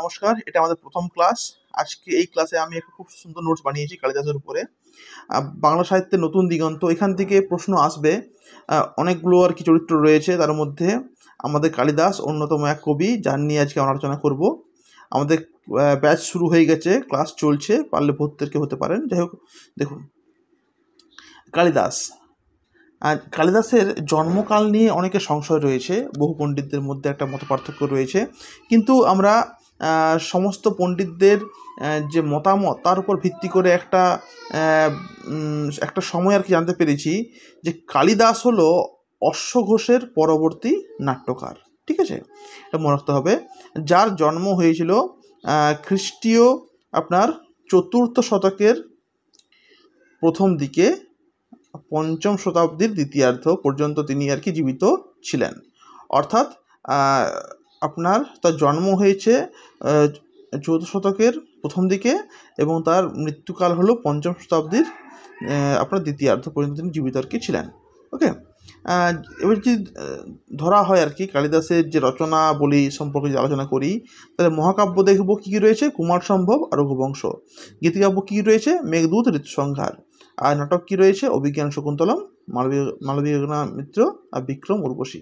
নমস্কার এটা আমাদের প্রথম ক্লাস আজকে এই ক্লাসে আমি একটা খুব সুন্দর নোটস বানিয়েছি কালিদাসের উপরে বাংলা সাহিত্যের নতুন দিগন্ত এখান থেকে প্রশ্ন আসবে অনেকগুলো আর কি চরিত্র রয়েছে তার মধ্যে আমাদের কালিদাস অন্যতম এক কবি যার নিয়ে আজকে আমরা আলোচনা করব আমাদের ব্যাচ শুরু হয়ে গেছে ক্লাস চলছে পারলে ভর্তিকে হতে পারেন যাই হোক দেখুন কালিদাস কালিদাসের জন্মকাল নিয়ে অনেকে সংশয় রয়েছে বহু পণ্ডিতদের মধ্যে একটা মত পার্থক্য রয়েছে কিন্তু আমরা সমস্ত পণ্ডিতদের যে মতামত তার উপর ভিত্তি করে একটা একটা সময় আর কি জানতে পেরেছি যে কালিদাস হলো অশ্বঘোষের পরবর্তী নাট্যকার ঠিক আছে এটা মনে রাখতে হবে যার জন্ম হয়েছিল খ্রিস্টীয় আপনার চতুর্থ শতকের প্রথম দিকে পঞ্চম শতাব্দীর দ্বিতীয়ার্ধ পর্যন্ত তিনি আর কি জীবিত ছিলেন অর্থাৎ আপনার তার জন্ম হয়েছে চৌদ্দ শতকের প্রথম দিকে এবং তার মৃত্যুকাল হলো পঞ্চম শতাব্দীর আপনার দ্বিতীয়ার্ধ পর্যন্ত তিনি জীবিত আর কি ছিলেন ওকে এবার যদি ধরা হয় আর কি কালিদাসের যে রচনা বলি সম্পর্কে যে আলোচনা করি তাহলে মহাকাব্য দেখব কী কী রয়েছে কুমার সম্ভব আর রঘুবংশ গীতিকাব্য কী রয়েছে মেঘদূত ঋতুসংহার আর নাটক কী রয়েছে অভিজ্ঞান শকুন্তলম মালবী মালবী মিত্র আর বিক্রম উর্বশী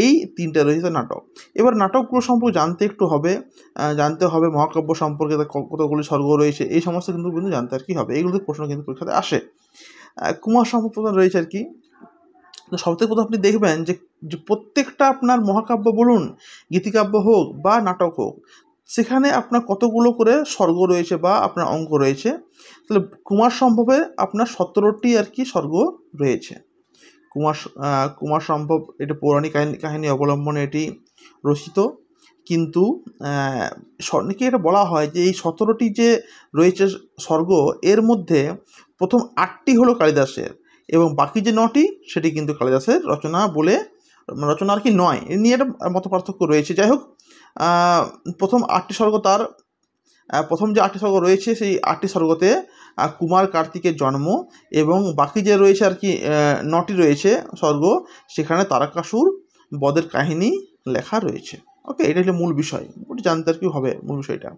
এই তিনটা রচিত নাটক এবার নাটকগুলো সম্পর্কে জানতে একটু হবে জানতে হবে মহাকাব্য সম্পর্কে কতগুলি স্বর্গ রয়েছে এই সমস্ত কিন্তু কিন্তু জানতে আর কি হবে এইগুলোতে প্রশ্ন কিন্তু পরীক্ষাতে আসে কুমার সম্পর্ক রয়েছে আর কি সব প্রথম আপনি দেখবেন যে প্রত্যেকটা আপনার মহাকাব্য বলুন গীতিকাব্য হোক বা নাটক হোক সেখানে আপনার কতগুলো করে স্বর্গ রয়েছে বা আপনার অঙ্ক রয়েছে তাহলে কুমার সম্ভবে আপনার সতেরোটি আর কি স্বর্গ রয়েছে কুমার কুমার সম্ভব এটা পৌরাণিক কাহিনী কাহিনী অবলম্বনে এটি রচিত কিন্তু স্বর্ণকে এটা বলা হয় যে এই সতেরোটি যে রয়েছে স্বর্গ এর মধ্যে প্রথম আটটি হলো কালিদাসের এবং বাকি যে নটি সেটি কিন্তু কালিদাসের রচনা বলে রচনা আর কি নয় এ নিয়ে একটা মত পার্থক্য রয়েছে যাই হোক প্রথম আটটি স্বর্গ তার প্রথম যে আটটি স্বর্গ রয়েছে সেই আটটি স্বর্গতে কুমার কার্তিকের জন্ম এবং বাকি যে রয়েছে আর কি নটি রয়েছে স্বর্গ সেখানে তারকাসুর বদের কাহিনী লেখা রয়েছে ওকে এটা হলো মূল বিষয় ওটা জানতে আর কি হবে মূল বিষয়টা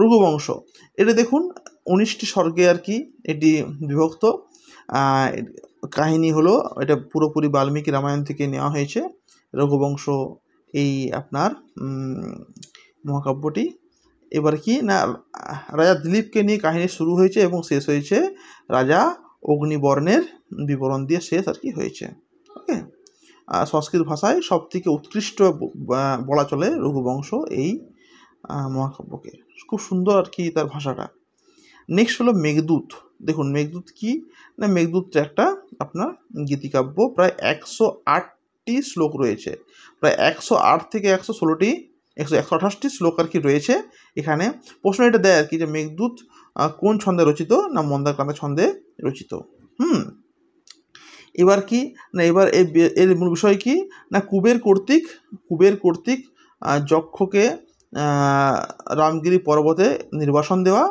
রঘুবংশ এটা দেখুন উনিশটি স্বর্গে আর কি এটি বিভক্ত কাহিনী হলো এটা পুরোপুরি বাল্মীকি রামায়ণ থেকে নেওয়া হয়েছে রঘুবংশ এই আপনার মহাকাব্যটি এবার কি না রাজা দিলীপকে নিয়ে কাহিনী শুরু হয়েছে এবং শেষ হয়েছে রাজা অগ্নিবর্ণের বিবরণ দিয়ে শেষ আর কি হয়েছে ওকে সংস্কৃত ভাষায় সবথেকে উৎকৃষ্ট বলা চলে রঘুবংশ এই মহাকাব্যকে খুব সুন্দর আর কি তার ভাষাটা নেক্সট হলো মেঘদূত দেখুন মেঘদূত কি না মেঘদূতটা একটা আপনার গীতিকাব্য প্রায় একশো আট একটি শ্লোক রয়েছে প্রায় একশো আট থেকে একশো ষোলোটি একশো একশো আঠাশটি শ্লোক আর কি রয়েছে এখানে প্রশ্ন এটা দেয় আর কি যে মেঘদূত কোন ছন্দে রচিত না মন্দাক্রান্ত ছন্দে রচিত হুম এবার কি না এবার এর মূল বিষয় কি না কুবের কর্তৃক কুবের কর্তৃক যক্ষকে রামগিরি পর্বতে নির্বাসন দেওয়া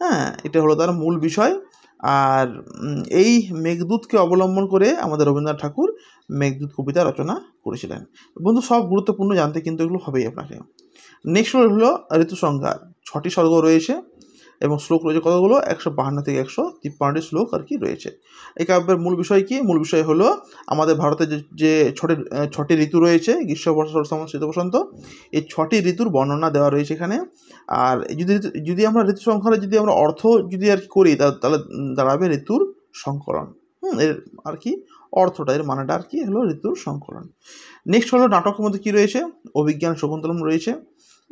হ্যাঁ এটা হলো তার মূল বিষয় আর এই মেঘদূতকে অবলম্বন করে আমাদের রবীন্দ্রনাথ ঠাকুর মেঘদূত কবিতা রচনা করেছিলেন বন্ধু সব গুরুত্বপূর্ণ জানতে কিন্তু এগুলো হবেই আপনাকে নেক্সট হলো ঋতুসংহার ছটি স্বর্গ রয়েছে এবং শ্লোক রয়েছে কতগুলো একশো বাহান্ন থেকে একশো তিপ্পান্নটি শ্লোক আর কি রয়েছে এই কাব্যের মূল বিষয় কি মূল বিষয় হলো আমাদের ভারতে যে ছটি ছটি ঋতু রয়েছে গ্রীষ্ম বর্ষা শরৎ শীত বসন্ত এই ছটি ঋতুর বর্ণনা দেওয়া রয়েছে এখানে আর যদি যদি আমরা ঋতু সংখ্যালে যদি আমরা অর্থ যদি আর কি করি তাহলে দাঁড়াবে ঋতুর সংকলন হুম এর আর কি অর্থটা এর মানেটা আর কি হলো ঋতুর সংকলন নেক্সট হলো নাটকের মধ্যে কী রয়েছে অভিজ্ঞান শকুন্তলম রয়েছে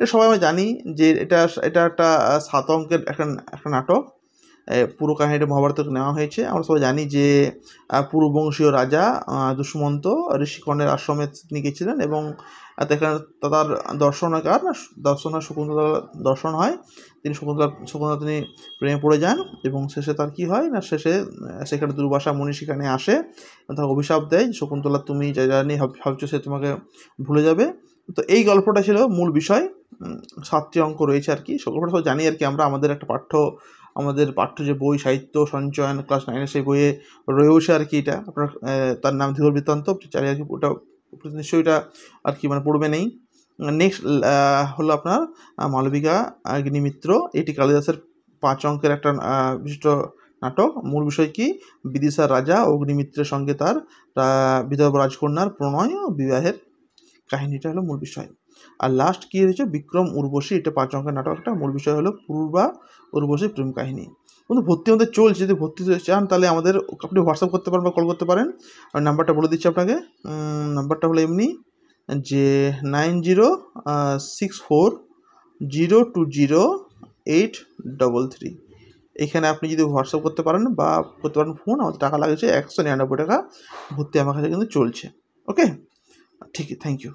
এটা সবাই আমি জানি যে এটা এটা একটা সাত অঙ্কের একটা একটা নাটক পুরো কাহিনীটা মহাভারত থেকে নেওয়া হয়েছে আমরা সবাই জানি যে পূর্ববংশীয় রাজা দুষ্মন্ত ঋষিকর্ণের আশ্রমে তিনি গেছিলেন এবং এখানে তার দর্শনাকার হয় শকুন্তলা দর্শন হয় তিনি শকুন্তলা শকুন্তলা তিনি প্রেমে পড়ে যান এবং শেষে তার কি হয় না শেষে সেখানে দুর্বাসা মুনি সেখানে আসে তার অভিশাপ দেয় শকুন্তলা তুমি যা জানি ভাবছো সে তোমাকে ভুলে যাবে তো এই গল্পটা ছিল মূল বিষয় সাতটি অঙ্ক রয়েছে আর কি সকলটা সব জানি আর কি আমরা আমাদের একটা পাঠ্য আমাদের পাঠ্য যে বই সাহিত্য সঞ্চয়ন ক্লাস নাইনের সেই বইয়ে রয়েছে আর কি এটা আপনার তার নাম ধীর বৃত্তান্ত চাই আর কি ওটা নিশ্চয়ই এটা আর কি মানে পড়বে নেই নেক্সট হলো আপনার মালবিকা অগ্নিমিত্র এটি কালিদাসের পাঁচ অঙ্কের একটা বিশিষ্ট নাটক মূল বিষয় কি বিদিশার রাজা অগ্নিমিত্রের সঙ্গে তার বিধব রাজকন্যার প্রণয় ও বিবাহের কাহিনীটা হলো মূল বিষয় আর লাস্ট কী হয়েছে বিক্রম উর্বশী এটা পাঁচ অঙ্কের নাটকটা মূল বিষয় হলো পূর্বা উর্বশী প্রেম কাহিনী কিন্তু ভর্তি আমাদের চলছে যদি ভর্তি চান তাহলে আমাদের আপনি হোয়াটসঅ্যাপ করতে পারেন বা কল করতে পারেন আর নাম্বারটা বলে দিচ্ছি আপনাকে নাম্বারটা হলো এমনি যে nine zero six four zero two zero eight double three এখানে আপনি যদি হোয়াটসঅ্যাপ করতে পারেন বা করতে পারেন ফোন আমাদের টাকা লাগেছে একশো নিরানব্বই টাকা ভর্তি আমার কাছে কিন্তু চলছে ওকে ঠিক থ্যাংক ইউ